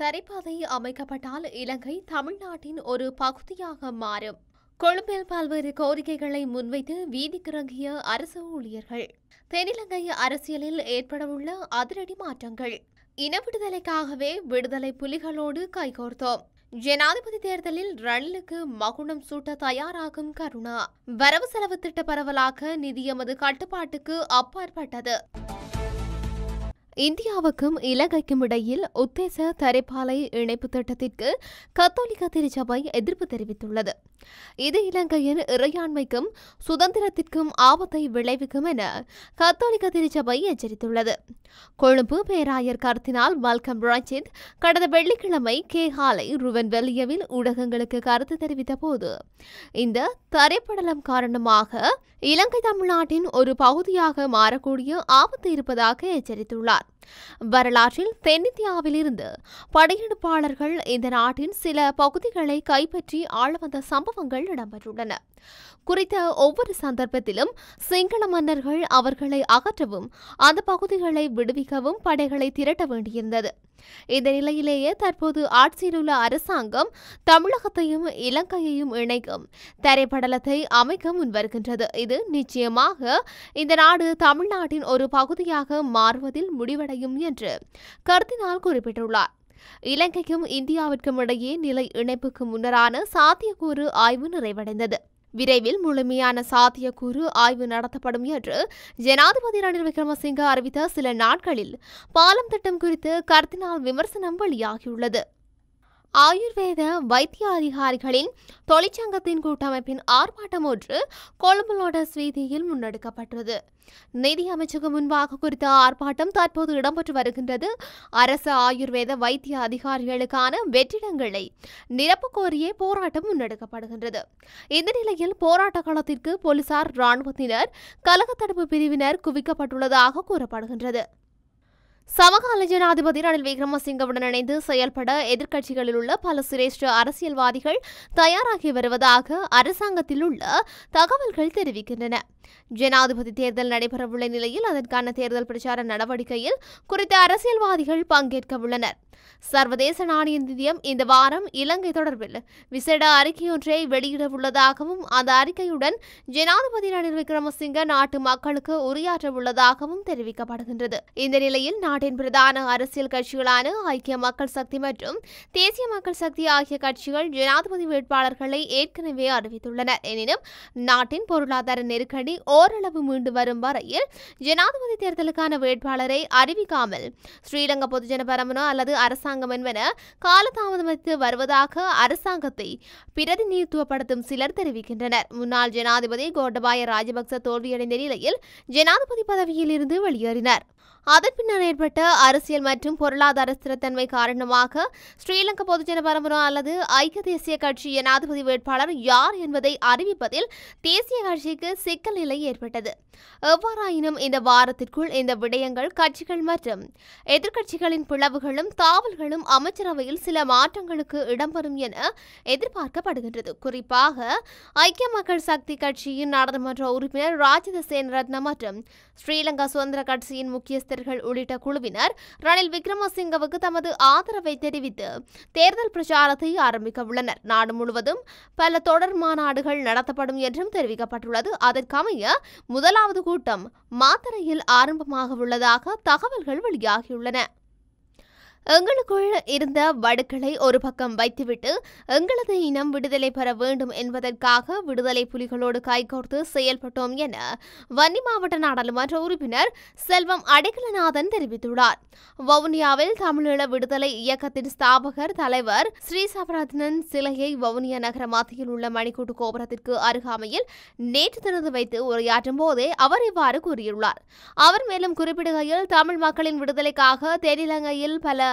தரைப்பாதை அமைக்கப்பட்டால் இலங்கை தமிழ்நாட்டின் ஒரு பகுதியாக மாறும் கொழும்பில் பல்வேறு கோரிக்கைகளை முன்வைத்து வீதிக்கிறங்கிய அரசு ஊழியர்கள் தென்னிலங்கை அரசியலில் ஏற்படவுள்ள அதிரடி மாற்றங்கள் இன விடுதலைக்காகவே விடுதலை புலிகளோடு கைகோர்த்தோம் ஜனாதிபதி தேர்தலில் ரணிலுக்கு மகுணம் சூட்ட தயாராகும் கருணா வரவு செலவு திட்ட பரவலாக நிதி எமது கட்டுப்பாட்டுக்கு அப்பாற்பட்டது இந்தியாவுக்கும் இலங்கைக்கும் இடையில் உத்தேச தரைப்பாலை இணைப்பு திட்டத்திற்கு கத்தோலிக்க திருச்சபை எதிர்ப்பு தெரிவித்துள்ளது இது இலங்கையின் இறையாண்மைக்கும் சுதந்திரத்திற்கும் ஆபத்தை விளைவிக்கும் என கத்தோலிக்க திருச்சபை எச்சரித்துள்ளது கொழும்பு பேராயர் கருத்தினால் மல்கம் ராஜித் கடந்த வெள்ளிக்கிழமை கேஹாலை ருவன் வெல்லியவில் ஊடகங்களுக்கு கருத்து தெரிவித்த போது இந்த தரைப்படலம் காரணமாக இலங்கை தமிழ்நாட்டின் ஒரு பகுதியாக மாறக்கூடிய ஆபத்து இருப்பதாக எச்சரித்துள்ளார் வரலாற்றில் தென்னிந்தியாவிலிருந்து படையெடுப்பாளர்கள் இந்த நாட்டின் சில பகுதிகளை கைப்பற்றி ஆளவந்த சம்பவங்கள் இடம்பெற்றுள்ளன குறித்த ஒவ்வொரு சந்தர்ப்பத்திலும் சிங்கள மன்னர்கள் அவர்களை அகற்றவும் அந்த பகுதிகளை விடுவிக்கவும் படைகளை திரட்ட வேண்டியிருந்தது இந்த நிலையிலேயே தற்போது ஆட்சியிலுள்ள அரசாங்கம் தமிழகத்தையும் இலங்கையையும் இணைக்கும் திரைப்படலத்தை அமைக்க முன்வருகின்றது இது நிச்சயமாக இந்த நாடு தமிழ்நாட்டின் ஒரு பகுதியாக மாறுவதில் முடிவடையும் என்று கருத்தினால் குறிப்பிட்டுள்ளார் இலங்கைக்கும் இந்தியாவிற்கும் இடையே நிலை இணைப்புக்கு முன்னரான சாத்தியக்கூறு ஆய்வு நிறைவடைந்தது விரைவில் முழுமையான சாத்தியக்கூறு ஆய்வு நடத்தப்படும் என்று ஜனாதிபதி ரணில் விக்ரமசிங்க அறிவித்த சில நாட்களில் பாலம் திட்டம் குறித்து கருத்தினால் விமர்சனம் வெளியாகியுள்ளது ஆயுர்வேத வைத்திய அதிகாரிகளின் தொழிற்சங்கத்தின் கூட்டமைப்பின் ஆர்ப்பாட்டம் ஒன்று கொழும்பு லோடஸ் வீதியில் முன்னெடுக்கப்பட்டது நிதி அமைச்சகம் முன்பாக குறித்த ஆர்ப்பாட்டம் தற்போது இடம்பெற்று வருகின்றது அரசு ஆயுர்வேத வைத்திய அதிகாரிகளுக்கான வெற்றிடங்களை கோரிய போராட்டம் முன்னெடுக்கப்படுகின்றது இந்த நிலையில் போராட்ட களத்திற்கு போலீசார் ராணுவத்தினர் தடுப்பு பிரிவினர் குவிக்கப்பட்டுள்ளதாக கூறப்படுகின்றது சமகால ஜனாதிபதி ரணில் விக்ரமசிங்கவுடன் இணைந்து செயல்பட எதிர்க்கட்சிகளில் உள்ள பல சிரேஷ்ட அரசியல்வாதிகள் தயாராகி வருவதாக அரசாங்கத்தில் உள்ள தகவல்கள் தெரிவிக்கின்றன ஜனாதிபதி தேர்தல் நடைபெறவுள்ள நிலையில் அதற்கான தேர்தல் பிரச்சார நடவடிக்கையில் குறித்த அரசியல்வாதிகள் பங்கேற்க உள்ளனர் சர்வதேச நாணய நிதியம் இந்த வாரம் இலங்கை தொடர்பில் விசேட அறிக்கையொன்றை வெளியிடவுள்ளதாகவும் அந்த அறிக்கையுடன் ஜனாதிபதி ரணில் விக்ரமசிங்க நாட்டு மக்களுக்கு உள்ளதாகவும் தெரிவிக்கப்படுகின்றது இந்த நிலையில் நாட்டின் பிரதான அரசியல் கட்சிகளான ஐக்கிய மக்கள் சக்தி மற்றும் தேசிய மக்கள் சக்தி ஆகிய கட்சிகள் ஜனாதிபதி வேட்பாளர்களை ஏற்கனவே அறிவித்துள்ளனர் எனினும் நாட்டின் பொருளாதார நெருக்கடி ஓரளவு மீண்டு வரும் வரையில் ஜனாதிபதி தேர்தலுக்கான வேட்பாளரை அறிவிக்காமல் ஸ்ரீலங்கா பொதுஜன பரமனோ அல்லது அரசாங்கம் என்பன காலதாமதமித்து வருவதாக அரசாங்கத்தை பிரதிநிதித்துவப்படுத்தும் சிலர் தெரிவிக்கின்றனர் முன்னாள் ஜனாதிபதி கோட்டபாய ராஜபக்ச தோல்வியடைந்த நிலையில் ஜனாதிபதி பதவியில் இருந்து வெளியேறினார் அதன் பின்னர் ஏற்பட்ட ஏற்பட்ட அரசியல் மற்றும் பொருளாதார ஸ்திரத்தன்மை காரணமாக ஸ்ரீலங்கா பொதுஜன பரம்பரா அல்லது ஐக்கிய தேசிய கட்சி ஜனாதிபதி வேட்பாளர் யார் என்பதை அறிவிப்பதில் தேசிய கட்சிக்கு சிக்கல் நிலை ஏற்பட்டது எவ்வாறாயினும் இந்த வாரத்திற்குள் இந்த விடயங்கள் கட்சிகள் மற்றும் எதிர்க்கட்சிகளின் பிளவுகளும் தாவல்களும் அமைச்சரவையில் சில மாற்றங்களுக்கு இடம்பெறும் என எதிர்பார்க்கப்படுகின்றது குறிப்பாக ஐக்கிய மக்கள் சக்தி கட்சியின் நாடாளுமன்ற உறுப்பினர் ராஜித சேனரத்ன மற்றும் ஸ்ரீலங்கா சுதந்திர கட்சியின் முக்கியஸ்தர்கள் உள்ளிட்ட குழு குழுவினர் ரணில் விக்ரமசிங்கவுக்கு தமது ஆதரவை தெரிவித்து தேர்தல் பிரச்சாரத்தை ஆரம்பிக்க உள்ளனர் நாடு முழுவதும் பல தொடர் மாநாடுகள் நடத்தப்படும் என்றும் தெரிவிக்கப்பட்டுள்ளது அதற்கமைய முதலாவது கூட்டம் மாத்திரையில் ஆரம்பமாக உள்ளதாக தகவல்கள் வெளியாகியுள்ளன எங்களுக்குள் இருந்த வடுக்களை ஒரு பக்கம் வைத்துவிட்டு எங்களது இனம் விடுதலை பெற வேண்டும் என்பதற்காக விடுதலை புலிகளோடு கைகோர்த்து செயல்பட்டோம் என வன்னி மாவட்ட நாடாளுமன்ற உறுப்பினர் செல்வம் அடைக்கலநாதன் தெரிவித்துள்ளார் வவுனியாவில் தமிழீழ விடுதலை இயக்கத்தின் ஸ்தாபகர் தலைவர் ஸ்ரீ சபரத்னன் சிலையை வவுனியா நகர மத்தியில் உள்ள மணிக்கூட்டு கோபுரத்திற்கு அருகாமையில் நேற்று திறந்து வைத்து உரையாற்றும் போதே அவர் இவ்வாறு கூறியுள்ளார் அவர் மேலும் குறிப்பிடுகையில் தமிழ் மக்களின் விடுதலைக்காக தென்னிலங்கையில் பல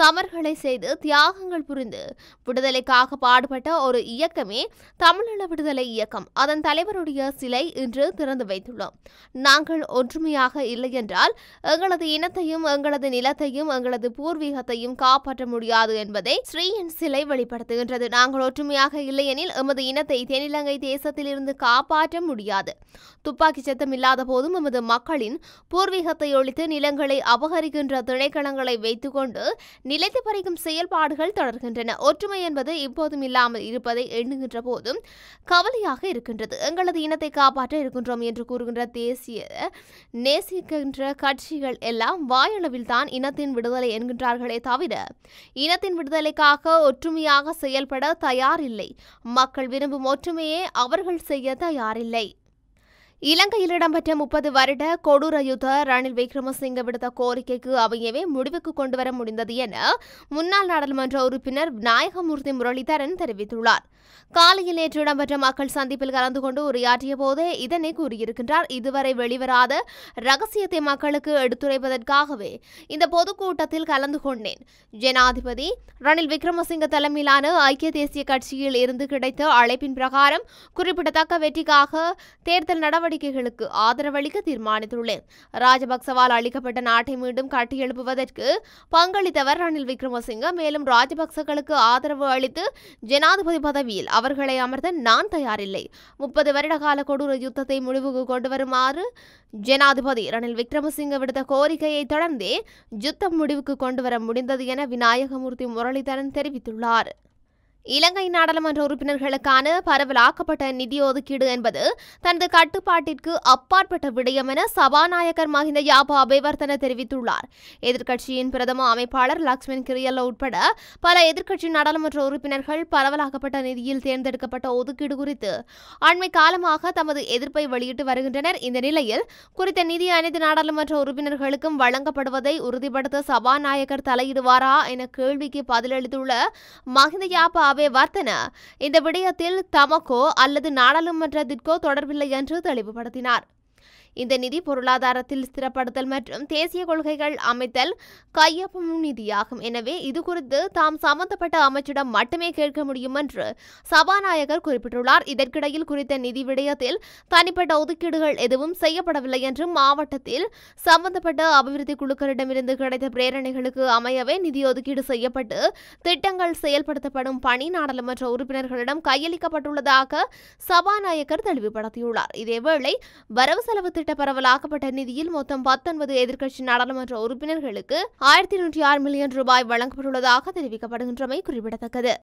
சமர்களை செய்து தியாகங்கள் புரிந்து விடுதலைக்காக பாடுபட்ட ஒரு இயக்கமே தமிழீழ விடுதலை இயக்கம் அதன் தலைவருடைய சிலை இன்று திறந்து வைத்துள்ளோம் நாங்கள் ஒற்றுமையாக இல்லை என்றால் எங்களது இனத்தையும் எங்களது நிலத்தையும் எங்களது பூர்வீகத்தையும் காப்பாற்ற முடியாது என்பதை ஸ்ரீயின் சிலை வெளிப்படுத்துகின்றது நாங்கள் ஒற்றுமையாக இல்லையெனில் எமது இனத்தை தென்னிலங்கை தேசத்திலிருந்து காப்பாற்ற முடியாது துப்பாக்கி சத்தம் இல்லாத போதும் எமது மக்களின் பூர்வீகத்தை ஒழித்து நிலங்களை அபகரிக்கின்ற திணைக்களங்களை வைத்துக்கொண்டு நிலைத்து பறிக்கும் செயல்பாடுகள் தொடர்கின்றன ஒற்றுமை என்பது இப்போதும் இல்லாமல் இருப்பதை எண்ணுகின்ற போதும் கவலையாக இருக்கின்றது எங்களது இனத்தை காப்பாற்ற இருக்கின்றோம் என்று கூறுகின்ற தேசிய நேசிக்கின்ற கட்சிகள் எல்லாம் வாயளவில் தான் இனத்தின் விடுதலை என்கின்றார்களே தவிர இனத்தின் விடுதலைக்காக ஒற்றுமையாக செயல்பட தயாரில்லை மக்கள் விரும்பும் ஒற்றுமையே அவர்கள் செய்ய தயாரில்லை இலங்கையில் இடம்பெற்ற முப்பது வருட கொடூர யுத்த ரணில் விக்ரமசிங்க விடுத்த கோரிக்கைக்கு அவையவே முடிவுக்கு கொண்டுவர முடிந்தது என முன்னாள் நாடாளுமன்ற உறுப்பினர் நாயகமூர்த்தி முரளிதரன் தெரிவித்துள்ளார் காலையில் நேற்று இடம்பெற்ற மக்கள் சந்திப்பில் கலந்து கொண்டு உரையாற்றிய போதே இதனை கூறியிருக்கின்றார் இதுவரை வெளிவராத ரகசியத்தை மக்களுக்கு எடுத்துரைப்பதற்காகவே இந்த பொதுக்கூட்டத்தில் கலந்து கொண்டேன் ஜனாதிபதி ரணில் விக்ரமசிங்க தலைமையிலான ஐக்கிய தேசிய கட்சியில் இருந்து கிடைத்த அழைப்பின் பிரகாரம் குறிப்பிடத்தக்க வெற்றிக்காக தேர்தல் நடவடிக்கைகளுக்கு ஆதரவளிக்க தீர்மானித்துள்ளேன் ராஜபக்சவால் அளிக்கப்பட்ட நாட்டை மீண்டும் கட்டியெழுப்புவதற்கு பங்களித்தவர் ரணில் விக்ரமசிங்க மேலும் ராஜபக்சகளுக்கு ஆதரவு அளித்து ஜனாதிபதி பதவி பதவியில் அவர்களை அமர்த்த நான் தயாரில்லை முப்பது வருடகால கொடூர யுத்தத்தை முடிவுக்கு கொண்டு வருமாறு ஜனாதிபதி ரணில் விக்ரமசிங்க விடுத்த கோரிக்கையை தொடர்ந்தே யுத்தம் முடிவுக்கு கொண்டு வர முடிந்தது என விநாயகமூர்த்தி முரளிதரன் தெரிவித்துள்ளார் இலங்கை நாடாளுமன்ற உறுப்பினர்களுக்கான பரவலாக்கப்பட்ட நிதி ஒதுக்கீடு என்பது தனது கட்டுப்பாட்டிற்கு அப்பாற்பட்ட விடயம் என சபாநாயகர் மஹிந்த யாபா அபேவர்த்தன தெரிவித்துள்ளார் எதிர்க்கட்சியின் பிரதம அமைப்பாளர் லக்ஷ்மண் கிரியல்ல உட்பட பல எதிர்க்கட்சி நாடாளுமன்ற உறுப்பினர்கள் பரவலாக்கப்பட்ட நிதியில் தேர்ந்தெடுக்கப்பட்ட ஒதுக்கீடு குறித்து அண்மை காலமாக தமது எதிர்ப்பை வெளியிட்டு வருகின்றனர் இந்த நிலையில் குறித்த நிதி அனைத்து நாடாளுமன்ற உறுப்பினர்களுக்கும் வழங்கப்படுவதை உறுதிப்படுத்த சபாநாயகர் தலையிடுவாரா என கேள்விக்கு பதிலளித்துள்ள மஹிந்த யாபா ஆவே வர்த்தன இந்த விடயத்தில் தமக்கோ அல்லது நாடாளுமன்றத்திற்கோ தொடர்பில்லை என்று தெளிவுபடுத்தினார் இந்த நிதி பொருளாதாரத்தில் ஸ்திரப்படுத்தல் மற்றும் தேசிய கொள்கைகள் அமைத்தல் கையொப்பம் நிதியாகும் எனவே இது குறித்து தாம் சம்பந்தப்பட்ட அமைச்சிடம் மட்டுமே கேட்க முடியும் என்று சபாநாயகர் குறிப்பிட்டுள்ளார் இதற்கிடையில் குறித்த நிதி விடயத்தில் தனிப்பட்ட ஒதுக்கீடுகள் எதுவும் செய்யப்படவில்லை என்றும் மாவட்டத்தில் சம்பந்தப்பட்ட அபிவிருத்தி குழுக்களிடமிருந்து கிடைத்த பிரேரணைகளுக்கு அமையவே நிதி ஒதுக்கீடு செய்யப்பட்டு திட்டங்கள் செயல்படுத்தப்படும் பணி நாடாளுமன்ற உறுப்பினர்களிடம் கையளிக்கப்பட்டுள்ளதாக சபாநாயகர் தெளிவுபடுத்தியுள்ளார் இதேவேளை வரவு செலவு திட்ட பரவலாக்கப்பட்ட நிதியில் மொத்தம் பத்தொன்பது எதிர்க்கட்சி நாடாளுமன்ற உறுப்பினர்களுக்கு ஆயிரத்தி நூற்றி ஆறு மில்லியன் ரூபாய் வழங்கப்பட்டுள்ளதாக தெரிவிக்கப்படுகின்றமை குறிப்பிடத்தக்கது